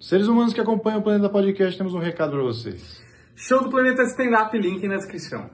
Seres humanos que acompanham o Planeta Podcast, temos um recado para vocês. Show do Planeta Stand Up, link na descrição.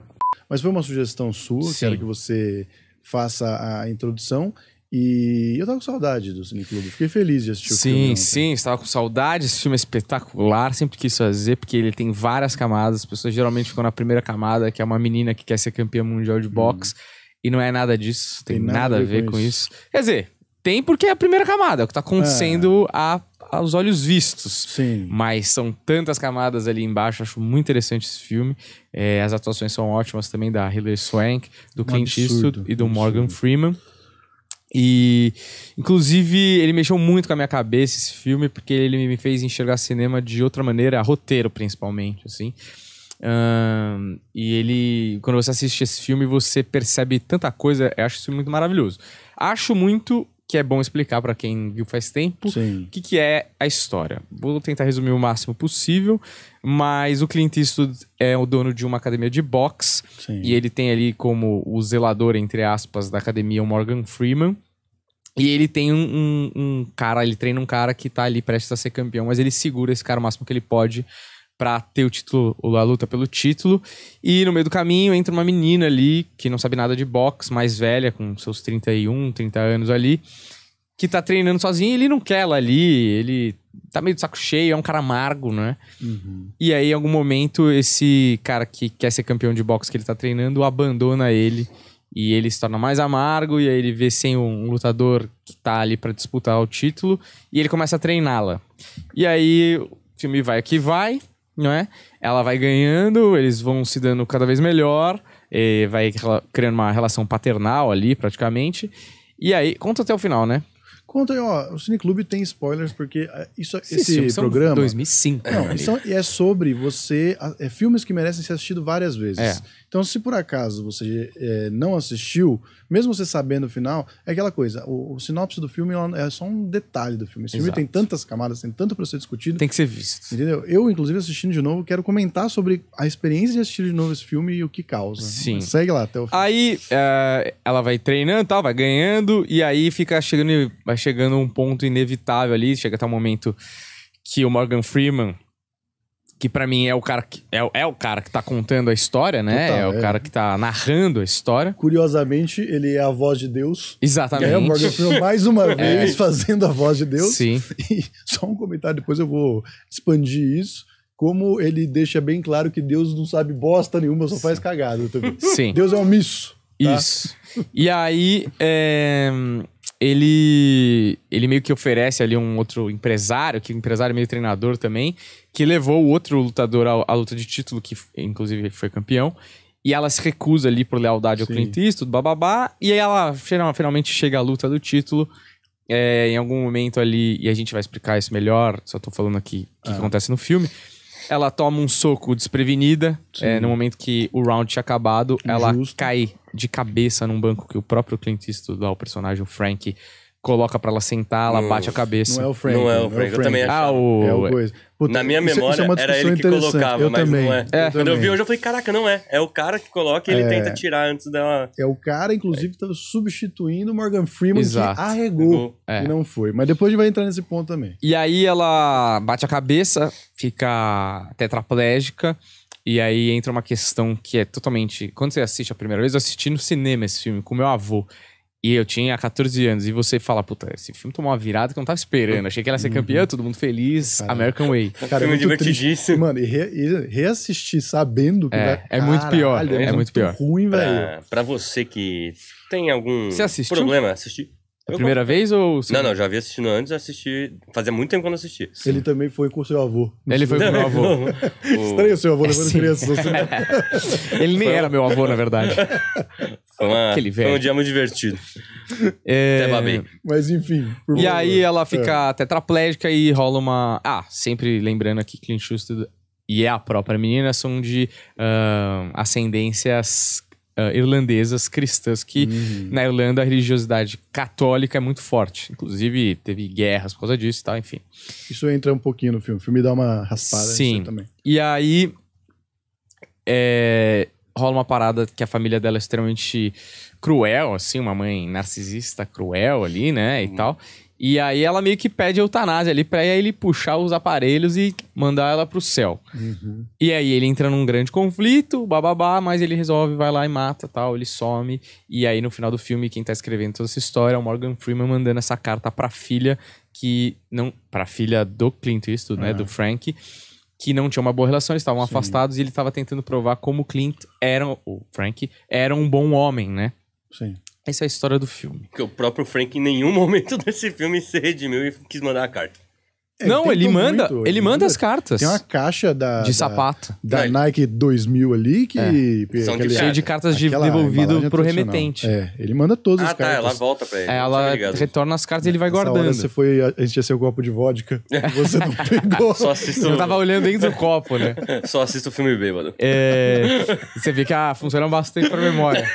Mas foi uma sugestão sua, Sim. quero que você faça a introdução. E eu tava com saudade do Cine Clube. Fiquei feliz de assistir sim, o filme. Sim, sim, estava com saudade. Esse filme é espetacular, sempre quis fazer, porque ele tem várias camadas. As pessoas geralmente ficam na primeira camada, que é uma menina que quer ser campeã mundial de uhum. boxe. Hum. E não é nada disso, tem, tem nada, nada, a ver, com, isso. Com isso. Quer dizer, tem porque é a primeira camada, é o que está acontecendo é. a aos olhos vistos. Sim. Mas são tantas camadas ali embaixo, acho muito interessante esse filme. É, as atuações são ótimas também da Hilary Swank, do um Clint Eastwood e do Morgan Freeman. E, inclusive, ele mexeu muito com a minha cabeça esse filme, porque ele me fez enxergar cinema de outra maneira, roteiro principalmente, assim. Um, e ele, quando você assiste esse filme, você percebe tanta coisa. Eu acho isso muito maravilhoso. Acho muito que é bom explicar para quem viu faz tempo o que, que é a história. Vou tentar resumir o máximo possível, mas o Clint Eastwood é o dono de uma academia de boxe Sim. e ele tem ali como o zelador, entre aspas, da academia o Morgan Freeman. E ele tem um, um, um cara, ele treina um cara que tá ali prestes a ser campeão, mas ele segura esse cara o máximo que ele pode para ter o título, a luta pelo título. E no meio do caminho entra uma menina ali, que não sabe nada de boxe, mais velha, com seus 31, 30 anos ali, que tá treinando sozinha e ele não quer ela ali, ele tá meio de saco cheio, é um cara amargo, né? Uhum. E aí, em algum momento, esse cara que quer ser campeão de boxe que ele tá treinando abandona ele. E ele se torna mais amargo, e aí ele vê sem um lutador que tá ali para disputar o título, e ele começa a treiná-la. E aí o filme vai que vai, não é? Ela vai ganhando, eles vão se dando cada vez melhor, vai criando uma relação paternal ali, praticamente. E aí, conta até o final, né? Conta aí ó, o Cineclube tem spoilers, porque ah, isso, Sim, esse programa. São 2005. Né, não, isso é, é sobre você. É filmes que merecem ser assistidos várias vezes. É. Então, se por acaso você é, não assistiu, mesmo você sabendo o final, é aquela coisa. O, o sinopse do filme é só um detalhe do filme. Esse Exato. filme tem tantas camadas, tem tanto para ser discutido. Tem que ser visto. Entendeu? Eu, inclusive, assistindo de novo, quero comentar sobre a experiência de assistir de novo esse filme e o que causa. Sim. Mas segue lá até o fim. Aí, uh, ela vai treinando tal, vai ganhando, e aí fica chegando. Vai vai chegando a um ponto inevitável ali, chega até um momento que o Morgan Freeman, que para mim é o cara que é, é, o cara que tá contando a história, né? Total, é, o é. cara que tá narrando a história. Curiosamente, ele é a voz de Deus. Exatamente. É o Morgan Freeman mais uma vez é. fazendo a voz de Deus. Sim. E só um comentário depois eu vou expandir isso. Como ele deixa bem claro que Deus não sabe bosta nenhuma, só Sim. faz cagada também. Sim. Deus é omisso. Tá? Isso. E aí, é ele ele meio que oferece ali um outro empresário, que o empresário é meio treinador também, que levou o outro lutador à, luta de título, que inclusive foi campeão, e ela se recusa ali por lealdade ao Clint Eastwood, bababá, e aí ela finalmente chega à luta do título, é, em algum momento ali, e a gente vai explicar isso melhor, só tô falando aqui o que, ah. que acontece no filme, ela toma um soco desprevenida, é, no momento que o round tinha acabado, ela cai de cabeça num banco que o próprio Clint Eastwood, o personagem o Frank, coloca para ela sentar, ela bate a cabeça. Não é o Frank. Não é, é o Frank, eu também acho. Ah, o... É o coisa. Puta, Na minha é- memória, isso, isso é era ele que colocava, eu mas também, não é. é. Eu é. Quando também. eu vi hoje, eu falei, caraca, não é. É o cara que coloca e ele tenta tirar antes dela... É o cara, inclusive, que tá tava substituindo o Morgan Freeman, Exato. que arregou e não foi. Mas depois a gente vai entrar nesse ponto também. E aí ela bate a cabeça, fica tetraplégica, e aí entra uma questão que é totalmente. Quando você assiste a primeira vez, eu assisti no cinema esse filme com meu avô. E eu tinha 14 anos. E você fala, puta, esse filme tomou uma virada que eu não tava esperando. Achei que ia ser campeão, uhum. todo mundo feliz. Caramba. American Way. Cara, é muito triste. Mano, e, re, e reassistir sabendo que é, vai... é muito pior. É, é muito, muito pior. ruim, velho. Pra, pra, você que tem algum você problema, assistir a primeira vez ou. Não, não, já havia assistindo antes, assisti. Fazia muito tempo quando eu assisti. Ele também foi com seu avô. Ele foi com meu avô. o... Estranho seu avô levando né? assim. crianças. Assim. Ele nem foi... era meu avô, na verdade. Foi, uma... foi um dia muito divertido. É... Até bem Mas enfim. E favor. aí ela fica é. tetraplégica e rola uma. Ah, sempre lembrando aqui, que Clint Schuster e é a própria menina são de uh, ascendências uh, irlandesas cristãs, que uhum. na Irlanda a religiosidade católica é muito forte. Inclusive, teve guerras por causa disso e tal, enfim. Isso entra um pouquinho no filme. O filme dá uma raspada Sim. também. E aí. É, rola uma parada que a família dela é extremamente cruel, assim, uma mãe narcisista cruel ali, né? E uhum. tal. E aí ela meio que pede eutanásia ali pra ele puxar os aparelhos e mandar ela pro céu. Uhum. E aí ele entra num grande conflito, bababá, mas ele resolve, vai lá e mata, tal, ele some. E aí no final do filme, quem tá escrevendo toda essa história é o Morgan Freeman mandando essa carta pra filha que não, pra filha do Clint Eastwood, uhum. né, ah. do Frank, que não tinha uma boa relação, eles estavam Sim. afastados e ele tava tentando provar como o Clint era, o Frank, era um bom homem, né? Sim. Essa é a história do filme. Porque o próprio Frank em nenhum momento desse filme se redimiu e quis mandar a carta. É, ele não, ele manda, muito, ele, ele manda, as cartas. Tem uma caixa da de sapato da, da Nike 2000 ali que, é. São aquele, de cheio de cartas de devolvido pro remetente. É, ele manda todas ah, as tá, cartas. Ah, tá, ela volta para ele. É, ela retorna as cartas e ele vai Nessa guardando. Hora você foi encher seu copo de vodka, é. você não pegou. Só assisto... Eu tava olhando dentro do copo, né? Só assisto o filme bêbado. É, você vê que ah, funciona bastante para memória.